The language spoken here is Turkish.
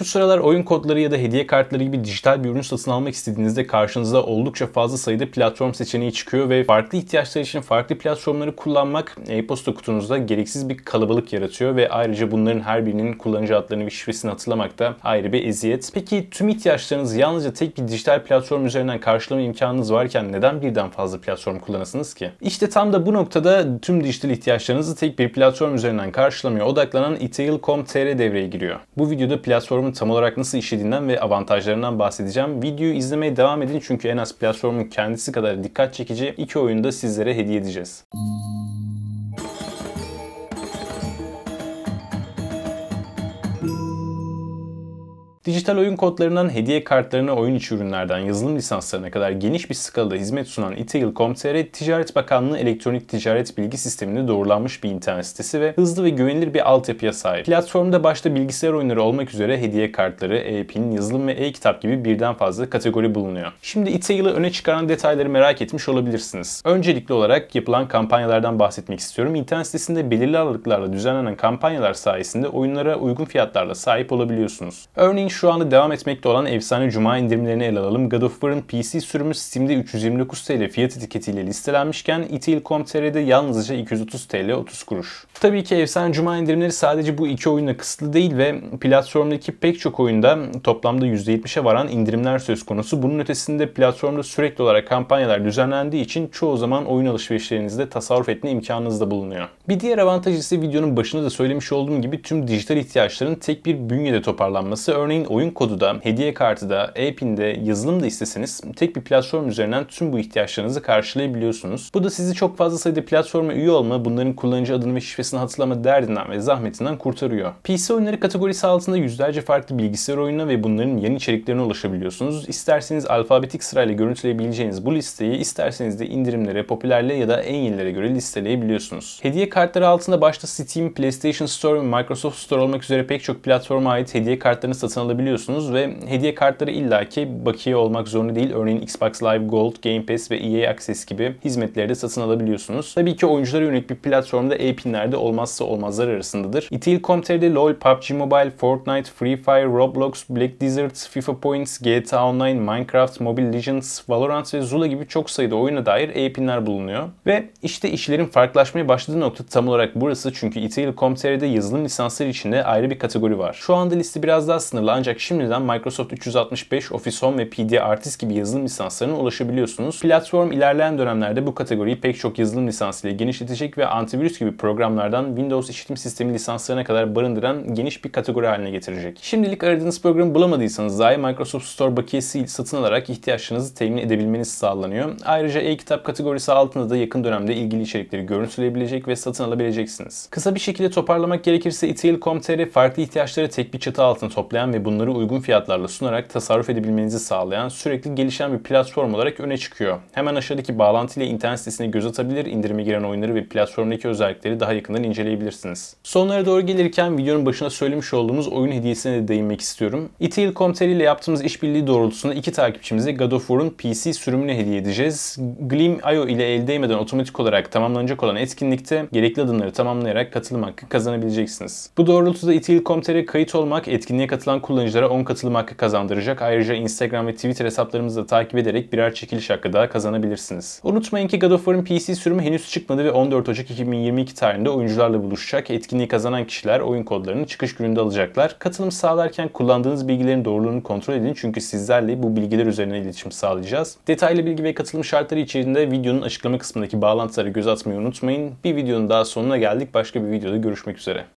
Şu sıralar oyun kodları ya da hediye kartları gibi dijital bir ürün satın almak istediğinizde karşınıza oldukça fazla sayıda platform seçeneği çıkıyor ve farklı ihtiyaçlar için farklı platformları kullanmak e-posta kutunuzda gereksiz bir kalabalık yaratıyor ve ayrıca bunların her birinin kullanıcı adlarını ve şifresini hatırlamak da ayrı bir eziyet. Peki tüm ihtiyaçlarınızı yalnızca tek bir dijital platform üzerinden karşılama imkanınız varken neden birden fazla platform kullanasınız ki? İşte tam da bu noktada tüm dijital ihtiyaçlarınızı tek bir platform üzerinden karşılamaya odaklanan itail.com.tr devreye giriyor. Bu videoda platformun platformun tam olarak nasıl işlediğinden ve avantajlarından bahsedeceğim. Videoyu izlemeye devam edin çünkü en az platformun kendisi kadar dikkat çekici iki oyunda sizlere hediye edeceğiz. Müzik Dijital oyun kodlarından hediye kartlarına oyun içi ürünlerden yazılım lisanslarına kadar geniş bir skalada hizmet sunan itail.com.tr, Ticaret Bakanlığı elektronik ticaret bilgi sisteminde doğrulanmış bir internet sitesi ve hızlı ve güvenilir bir altyapıya sahip. Platformda başta bilgisayar oyunları olmak üzere hediye kartları, e-pin, yazılım ve e-kitap gibi birden fazla kategori bulunuyor. Şimdi itail'ı öne çıkaran detayları merak etmiş olabilirsiniz. Öncelikli olarak yapılan kampanyalardan bahsetmek istiyorum. İnternet sitesinde belirli aralıklarla düzenlenen kampanyalar sayesinde oyunlara uygun fiyatlarla sahip olabiliyorsunuz. Örneğin şu anda devam etmekte olan efsane cuma indirimlerini ele alalım. God of War'ın PC sürümü Steam'de 329 TL fiyat etiketiyle listelenmişken itil.com.tr'de yalnızca 230 TL 30 kuruş. Tabii ki efsane cuma indirimleri sadece bu iki oyuna kısıtlı değil ve platformdaki pek çok oyunda toplamda %70'e varan indirimler söz konusu. Bunun ötesinde platformda sürekli olarak kampanyalar düzenlendiği için çoğu zaman oyun alışverişlerinizde tasarruf etme imkanınız da bulunuyor. Bir diğer avantaj ise videonun başında da söylemiş olduğum gibi tüm dijital ihtiyaçların tek bir bünyede toparlanması. Örneğin Örneğin oyun kodu da, hediye kartı da, e-pin'de, yazılım da isteseniz tek bir platform üzerinden tüm bu ihtiyaçlarınızı karşılayabiliyorsunuz. Bu da sizi çok fazla sayıda platforma üye olma, bunların kullanıcı adını ve şifresini hatırlama derdinden ve zahmetinden kurtarıyor. PC oyunları kategorisi altında yüzlerce farklı bilgisayar oyununa ve bunların yeni içeriklerine ulaşabiliyorsunuz. İsterseniz alfabetik sırayla görüntüleyebileceğiniz bu listeyi isterseniz de indirimlere, popülerliğe ya da en yenilere göre listeleyebiliyorsunuz. Hediye kartları altında başta Steam, PlayStation Store ve Microsoft Store olmak üzere pek çok platforma ait hediye kartlarını satın alabiliyorsunuz ve hediye kartları illaki bakiye olmak zorunda değil. Örneğin Xbox Live Gold, Game Pass ve EA Access gibi hizmetleri de satın alabiliyorsunuz. Tabii ki oyunculara yönelik bir platformda e-pinlerde olmazsa olmazlar arasındadır. İtil.com.tr'de LoL, PUBG Mobile, Fortnite, Free Fire, Roblox, Black Desert, FIFA Points, GTA Online, Minecraft, Mobile Legends, Valorant ve Zula gibi çok sayıda oyuna dair e-pinler bulunuyor. Ve işte işlerin farklılaşmaya başladığı nokta tam olarak burası çünkü İtil.com.tr'de yazılım lisansları içinde ayrı bir kategori var. Şu anda liste biraz daha sınırlı ancak şimdiden Microsoft 365, Office Home ve PD Artist gibi yazılım lisanslarına ulaşabiliyorsunuz. Platform ilerleyen dönemlerde bu kategoriyi pek çok yazılım lisansıyla genişletecek ve antivirüs gibi programlardan Windows işletim sistemi lisanslarına kadar barındıran geniş bir kategori haline getirecek. Şimdilik aradığınız programı bulamadıysanız dahi Microsoft Store bakiyesi satın alarak ihtiyaçlarınızı temin edebilmeniz sağlanıyor. Ayrıca e-kitap kategorisi altında da yakın dönemde ilgili içerikleri görüntüleyebilecek ve satın alabileceksiniz. Kısa bir şekilde toparlamak gerekirse itail.com.tr farklı ihtiyaçları tek bir çatı altında toplayan ve bu bunları uygun fiyatlarla sunarak tasarruf edebilmenizi sağlayan sürekli gelişen bir platform olarak öne çıkıyor. Hemen aşağıdaki bağlantıyla internet sitesine göz atabilir, indirime giren oyunları ve platformdaki özellikleri daha yakından inceleyebilirsiniz. Sonlara doğru gelirken videonun başına söylemiş olduğumuz oyun hediyesine de değinmek istiyorum. Itail.com.tr e ile yaptığımız işbirliği doğrultusunda iki takipçimize God of War'un PC sürümünü hediye edeceğiz. Gleam.io ile el değmeden otomatik olarak tamamlanacak olan etkinlikte gerekli adımları tamamlayarak katılım hakkı kazanabileceksiniz. Bu doğrultuda Itail.com.tr e kayıt olmak etkinliğe katılan kullanıcılar kullanıcılara 10 katılım hakkı kazandıracak. Ayrıca Instagram ve Twitter hesaplarımızı da takip ederek birer çekiliş hakkı daha kazanabilirsiniz. Unutmayın ki God of War'ın PC sürümü henüz çıkmadı ve 14 Ocak 2022 tarihinde oyuncularla buluşacak. Etkinliği kazanan kişiler oyun kodlarını çıkış gününde alacaklar. Katılım sağlarken kullandığınız bilgilerin doğruluğunu kontrol edin çünkü sizlerle bu bilgiler üzerine iletişim sağlayacağız. Detaylı bilgi ve katılım şartları içerisinde videonun açıklama kısmındaki bağlantılara göz atmayı unutmayın. Bir videonun daha sonuna geldik. Başka bir videoda görüşmek üzere.